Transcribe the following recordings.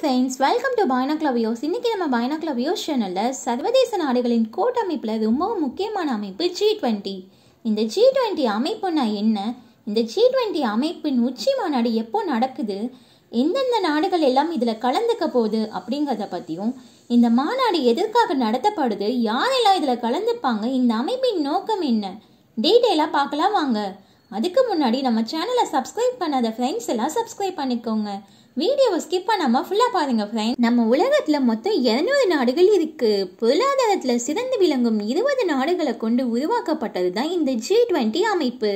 friends welcome to பைனாக்ளவியோஸ் இன்றைக்கி நம்ம பைனாக்ளவியோஸ் சேனலில் சர்வதேச நாடுகளின் கூட்டமைப்பில் ரொம்பவும் முக்கியமான அமைப்பு ஜி டுவெண்ட்டி இந்த ஜி டுவெண்ட்டி அமைப்புன்னா என்ன இந்த ஜி டுவெண்ட்டி அமைப்பின் உச்சி மாநாடு எப்போ நடக்குது எந்தெந்த நாடுகள் எல்லாம் இதில் கலந்துக்க போகுது அப்படிங்கிறத பற்றியும் இந்த மாநாடு எதற்காக நடத்தப்படுது யாரெல்லாம் இதில் கலந்துப்பாங்க இந்த அமைப்பின் நோக்கம் என்ன டீட்டெயிலாக பார்க்கலாம் வாங்க அதுக்கு முன்னாடி நம்ம சேனலை சப்ஸ்கிரைப் பண்ணாத ஃப்ரெண்ட்ஸ் எல்லாம் சப்ஸ்கிரைப் பண்ணிக்கோங்க வீடியோவை ஸ்கிப் பண்ணாமல் ஃபுல்லாக பாருங்கள் ஃப்ரெண்ட் நம்ம உலகத்தில் மொத்தம் இரநூறு நாடுகள் இருக்குது பொருளாதாரத்தில் சிறந்து விளங்கும் இருபது நாடுகளை கொண்டு உருவாக்கப்பட்டது தான் இந்த ஜி டுவெண்ட்டி அமைப்பு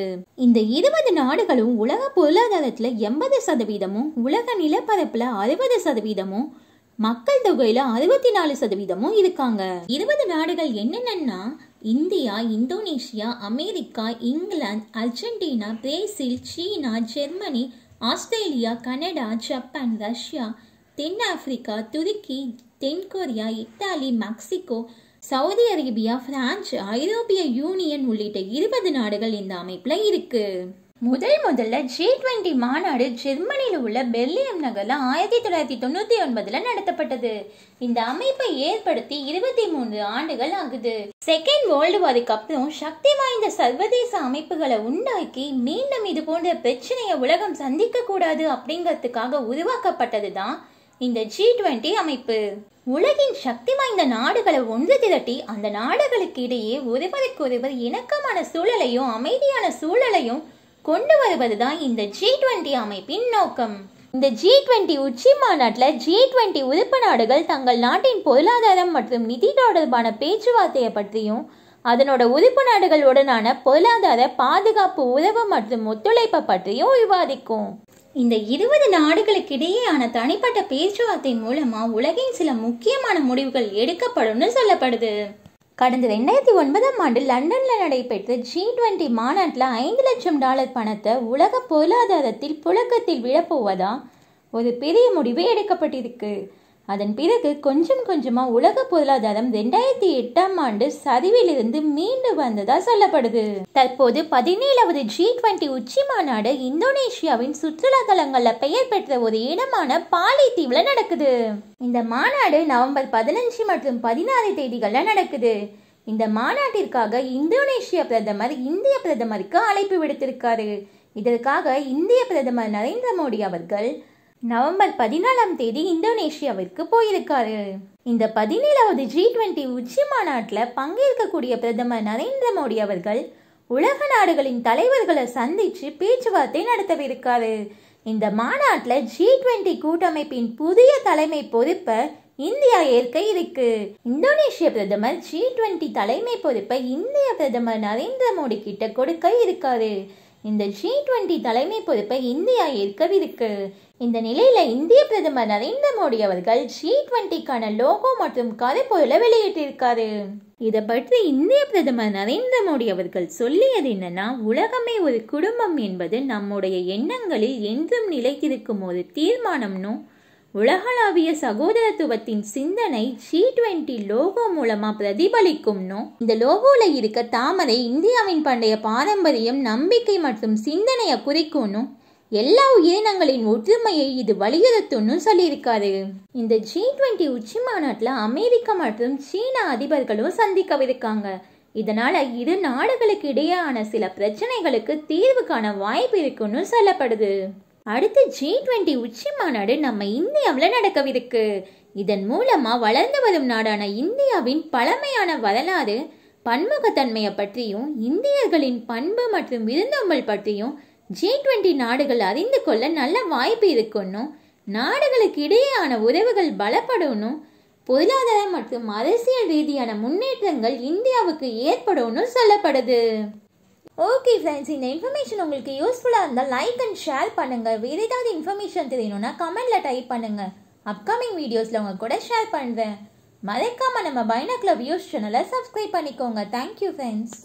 இந்த இருபது நாடுகளும் உலக பொருளாதாரத்தில் எண்பது சதவீதமும் உலக நிலப்பரப்பில் அறுபது சதவீதமும் மக்கள் தொகையில் அறுபத்தி நாலு சதவீதமும் இருக்காங்க இருபது நாடுகள் என்னென்னா India Indonesia America England Argentina Brazil சீனா Germany Australia Canada Japan Russia தென் ஆப்பிரிக்கா துருக்கி தென்கொரியா Italy Mexico Saudi Arabia France ஐரோப்பிய யூனியன் உள்ளிட்ட இருபது நாடுகள் இந்த அமைப்பில் இருக்குது முதல் முதல்ல ஜி டுவெண்ட்டி மாநாடு ஜெர்மனியில் உள்ள பெர்லியம் நகரில் ஆயிரத்தி தொள்ளாயிரத்தி தொண்ணூற்றி ஒன்பதில் நடத்தப்பட்டது இந்த அமைப்பை ஏற்படுத்தி இருபத்தி மூன்று ஆண்டுகள் ஆகுது செகண்ட் வேர்ல்டு வாருக்கு அப்புறம் சக்தி வாய்ந்த சர்வதேச அமைப்புகளை உண்டாக்கி மீண்டும் இது போன்ற பிரச்சனையை உலகம் சந்திக்க கூடாது அப்படிங்கிறதுக்காக உருவாக்கப்பட்டது தான் இந்த ஜி டுவெண்ட்டி அமைப்பு உலகின் சக்தி வாய்ந்த நாடுகளை ஒன்று திரட்டி அந்த நாடுகளுக்கு இடையே ஒருவருக்கொருவர் இணக்கமான சூழலையும் அமைதியான சூழலையும் கொண்டு வருவதுதான் இந்த ஜி டுவெண்ட்டி அமைப்பின் நோக்கம் இந்த ஜி டுவெண்ட்டி உச்சி மாநாட்டில் ஜி டுவெண்ட்டி உறுப்பு நாடுகள் தங்கள் நாட்டின் பொருளாதாரம் மற்றும் நிதி தொடர்பான பேச்சுவார்த்தையை பற்றியும் அதனோட உறுப்பு நாடுகளுடனான பொருளாதார பாதுகாப்பு உறவு மற்றும் ஒத்துழைப்பை பற்றியும் விவாதிக்கும் இந்த இருபது நாடுகளுக்கு இடையேயான தனிப்பட்ட பேச்சுவார்த்தை மூலமா உலகின் சில முக்கியமான முடிவுகள் எடுக்கப்படும்னு சொல்லப்படுது கடந்த ரெண்டாயிரத்தி ஒன்பதாம் ஆண்டு லண்டனில் நடைபெற்ற ஜி டுவெண்ட்டி மாநாட்டில் ஐந்து லட்சம் டாலர் பணத்தை உலக பொருளாதாரத்தில் புழக்கத்தில் விழப்போவதா ஒரு பெரிய முடிவு எடுக்கப்பட்டிருக்கு அதன் பிறகு கொஞ்சம் கொஞ்சமாக உலக பொருளாதாரம் ரெண்டாயிரத்தி எட்டாம் ஆண்டு சரிவிலிருந்து மீண்டு வந்ததா சொல்லப்படுது தற்போது பதினேழாவது ஜி டுவெண்ட்டி உச்சி மாநாடு இந்தோனேஷியாவின் சுற்றுலா தலங்களில் பெயர் பெற்ற ஒரு இடமான பாலைத்தீவில் நடக்குது இந்த மாநாடு நவம்பர் பதினஞ்சு மற்றும் பதினாறு தேதிகளில் நடக்குது இந்த மாநாட்டிற்காக இந்தோனேஷிய பிரதமர் இந்திய பிரதமருக்கு அழைப்பு விடுத்திருக்காரு இதற்காக இந்திய பிரதமர் நரேந்திர மோடி அவர்கள் நவம்பர் பதினாலாம் தேதி இந்தோனேஷியாவிற்கு போயிருக்காரு இந்த பதினேழாவது ஜி டுவெண்ட்டி உச்சி மாநாட்டில் பங்கேற்கக்கூடிய பிரதமர் நரேந்திர மோடி அவர்கள் உலக நாடுகளின் தலைவர்களை சந்தித்து பேச்சுவார்த்தை நடத்தவிருக்காரு இந்த மாநாட்டில் ஜி டுவெண்ட்டி கூட்டமைப்பின் புதிய தலைமை பொறுப்பை இந்தியா ஏற்க இருக்கு இந்தோனேஷிய பிரதமர் ஜி டுவெண்ட்டி தலைமை பொறுப்பை இந்திய பிரதமர் நரேந்திர மோடி கிட்ட கொடுக்க இருக்காரு இந்த ஜி டுவெண்ட்டி தலைமை பொறுப்பை இந்தியா ஏற்கவிருக்கு இந்த நிலையில இந்திய பிரதமர் நரேந்திர மோடி அவர்கள் ஜி டுவெண்ட்டிக்கான லோகோ மற்றும் கருப்பொருளை வெளியிட்டிருக்காரு இதை பற்றி இந்திய பிரதமர் நரேந்திர மோடி அவர்கள் சொல்லியது என்னன்னா உலகமே ஒரு குடும்பம் என்பது நம்முடைய எண்ணங்களில் என்றும் நிலைத்திருக்கும் ஒரு தீர்மானம்னும் உலகளாவிய சகோதரத்துவத்தின் சிந்தனை ஜி டுவெண்ட்டி லோகோ மூலமா பிரதிபலிக்கும்னோ இந்த லோகோல இருக்க தாமரை இந்தியாவின் பண்டைய பாரம்பரியம் நம்பிக்கை மற்றும் சிந்தனையை குறிக்கும்னும் எல்லா உயிரினங்களின் ஒற்றுமையை இது வலியுறுத்தும்னு சொல்லியிருக்காரு இந்த ஜி டுவெண்ட்டி உச்சி மாநாட்டில் அமெரிக்கா மற்றும் சீன அதிபர்களும் சந்திக்கவிருக்காங்க இதனால இரு நாடுகளுக்கு இடையேயான சில பிரச்சனைகளுக்கு தீர்வு காண வாய்ப்பு இருக்குன்னு சொல்லப்படுது அடுத்து ஜி டுவெண்ட்டி உச்சி மாநாடு நம்ம இந்தியாவில் நடக்கவிருக்கு இதன் மூலமாக வளர்ந்து வரும் நாடான இந்தியாவின் பழமையான வரலாறு பன்முகத்தன்மையை பற்றியும் இந்தியர்களின் பண்பு மற்றும் விருந்தோம்பல் பற்றியும் ஜி டுவெண்ட்டி நாடுகள் அறிந்து கொள்ள நல்ல வாய்ப்பு இருக்கணும் நாடுகளுக்கு இடையேயான உறவுகள் பலப்படணும் பொருளாதார மற்றும் அரசியல் ரீதியான முன்னேற்றங்கள் இந்தியாவுக்கு ஏற்படும் சொல்லப்படுது ஓகே ஃப்ரெண்ட்ஸ் இந்த இன்ஃபர்மேஷன் உங்களுக்கு யூஸ்ஃபுல்லாக இருந்தால் லைக் அண்ட் ஷேர் பண்ணுங்கள் வேறு ஏதாவது இன்ஃபர்மேஷன் தெரியணும்னா கமெண்டில் டைப் பண்ணுங்கள் அப்கமிங் வீடியோஸில் உங்கள் கூட ஷேர் பண்ணுறேன் மறக்காமல் நம்ம கிளப் யூஸ் சேனலை சப்ஸ்கிரைப் பண்ணிக்கோங்க தேங்க்யூ ஃப்ரெண்ட்ஸ்